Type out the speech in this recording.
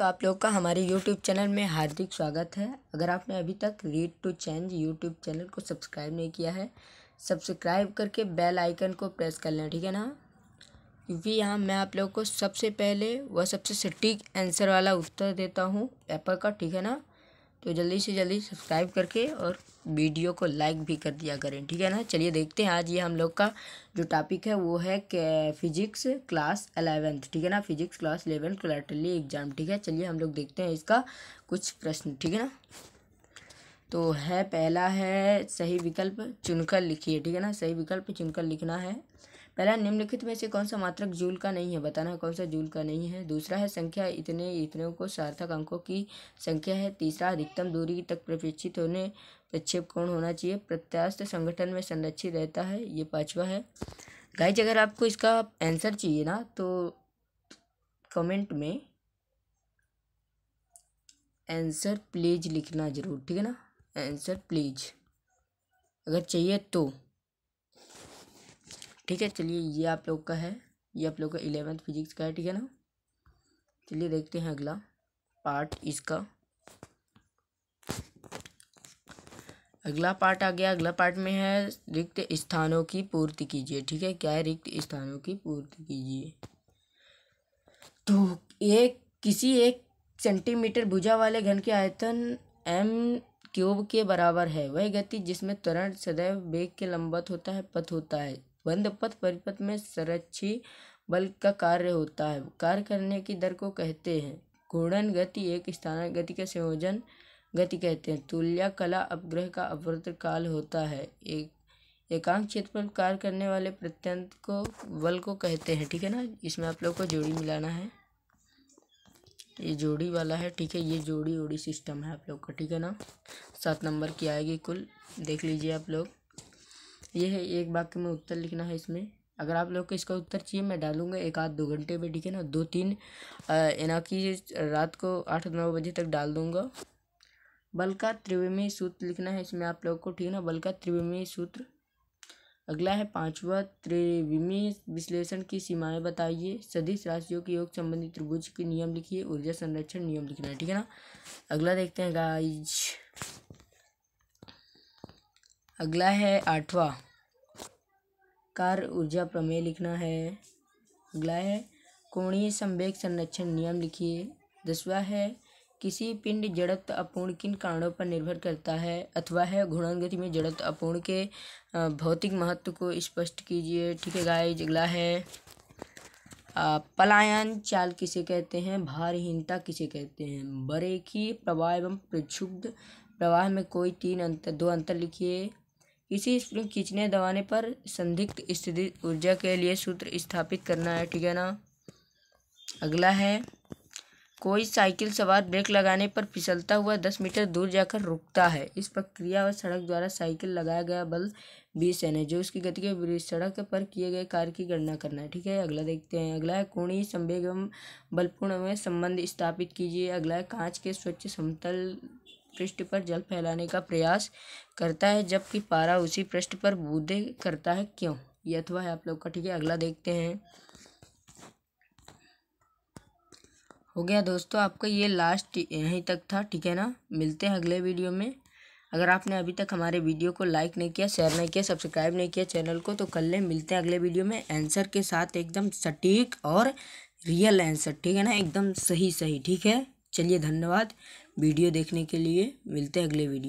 तो आप लोग का हमारे YouTube चैनल में हार्दिक स्वागत है अगर आपने अभी तक read to change YouTube channel को सब्सक्राइब नहीं किया है सब्सक्राइब करके बेल आइकन को प्रेस कर लें ठीक है ना क्योंकि यहाँ मैं आप लोग को सबसे पहले वह सबसे सटीक आंसर वाला उत्तर देता हूँ पेपर का ठीक है ना तो जल्दी से जल्दी सब्सक्राइब करके और वीडियो को लाइक भी कर दिया करें ठीक है ना चलिए देखते हैं आज ये हम लोग का जो टॉपिक है वो है फिजिक्स क्लास अलेवेंथ ठीक है ना फिजिक्स क्लास इलेवेंथ कोलाटली एग्जाम ठीक है चलिए हम लोग देखते हैं इसका कुछ प्रश्न ठीक है ना तो है पहला है सही विकल्प चुनकर लिखिए ठीक है ना सही विकल्प चुनकर लिखना है पहला निम्नलिखित में से कौन सा मात्रक जूल का नहीं है बताना कौन सा जूल का नहीं है दूसरा है संख्या इतने इतने को सार्थक अंकों की संख्या है तीसरा अधिकतम दूरी तक प्रपेक्षित होने प्रक्षेप कोण होना चाहिए प्रत्यास्थ संगठन में संरक्षित रहता है ये पाँचवा है गाइज अगर आपको इसका आंसर चाहिए ना तो कमेंट में आंसर प्लीज लिखना ज़रूर ठीक है ना आंसर प्लीज अगर चाहिए तो ठीक है चलिए ये आप लोग का है ये आप लोग का इलेवेंथ फिजिक्स का है ठीक है ना चलिए देखते हैं अगला पार्ट इसका अगला पार्ट आ गया अगला पार्ट में है रिक्त स्थानों की पूर्ति कीजिए ठीक है क्या है रिक्त स्थानों की पूर्ति कीजिए तो एक किसी एक सेंटीमीटर भुजा वाले घन के आयतन एम क्यूब के बराबर है वह गति जिसमें त्वरण सदैव वेग के लंबत होता है पथ होता है बंद पथ परिपथ में संरक्षी बल का कार्य होता है कार्य करने की दर को कहते हैं घूर्णन गति एक स्थान गति का संयोजन गति कहते हैं तुल्या कला अपग्रह का अवृत काल होता है एक एकांक क्षेत्र पर कार्य करने वाले प्रत्यंत को बल को कहते हैं ठीक है ना इसमें आप लोग को जोड़ी मिलाना है ये जोड़ी वाला है ठीक है ये जोड़ी ओड़ी सिस्टम है आप लोग का ठीक है ना सात नंबर की आएगी कुल देख लीजिए आप लोग ये है एक वाक्य में उत्तर लिखना है इसमें अगर आप लोग को इसका उत्तर चाहिए मैं डालूंगा एक आध दो घंटे में ठीक है ना दो तीन इना कि रात को आठ नौ बजे तक डाल दूंगा बल्का त्रिवेमी सूत्र लिखना है इसमें आप लोग को ठीक है ना बल्का त्रिवेमी सूत्र अगला है पांचवा त्रिविमी विश्लेषण की सीमाएं बताइए सदिश राशियों के योग संबंधी त्रिभुज के नियम लिखिए ऊर्जा संरक्षण नियम लिखना है ठीक है ना अगला देखते हैं गाइज अगला है आठवां कार ऊर्जा प्रमेय लिखना है अगला है कोणीय संवेग संरक्षण नियम लिखिए दसवा है किसी पिंड जड़त अपूर्ण किन कारणों पर निर्भर करता है अथवा है घूर्णन गति में जड़त अपूर्ण के भौतिक महत्व को स्पष्ट कीजिए ठीक है गाय अगला है पलायन चाल किसे कहते हैं भारहीनता किसे कहते हैं बरेखी प्रवाह एवं प्रक्षुब्ध प्रवाह में कोई तीन अंतर दो अंतर लिखिए इसी स्प्रिंग खींचने दबाने पर संदिग्ध स्थिति ऊर्जा के लिए सूत्र स्थापित करना है ठीक है ना अगला है कोई साइकिल सवार ब्रेक लगाने पर फिसलता हुआ दस मीटर दूर जाकर रुकता है इस प्रक्रिया और सड़क द्वारा साइकिल लगाया गया बल बीस एन है जो उसकी गति के विरुद्ध सड़क पर किए गए कार्य की गणना करना है ठीक है अगला देखते हैं अगला है कोणी संवेग एवं बलपूर्ण में संबंध स्थापित कीजिए अगला है कांच के स्वच्छ समतल पृष्ठ पर जल फैलाने का प्रयास करता है जबकि पारा उसी पृष्ठ पर बूंदे करता है क्यों ये अथवा तो है आप लोग का ठीक है अगला देखते हैं हो गया दोस्तों आपका ये लास्ट यहीं तक था ठीक है ना मिलते हैं अगले वीडियो में अगर आपने अभी तक हमारे वीडियो को लाइक नहीं किया शेयर नहीं किया सब्सक्राइब नहीं किया चैनल को तो कल ले मिलते हैं अगले वीडियो में आंसर के साथ एकदम सटीक और रियल आंसर ठीक है ना एकदम सही सही ठीक है चलिए धन्यवाद वीडियो देखने के लिए मिलते हैं अगले वीडियो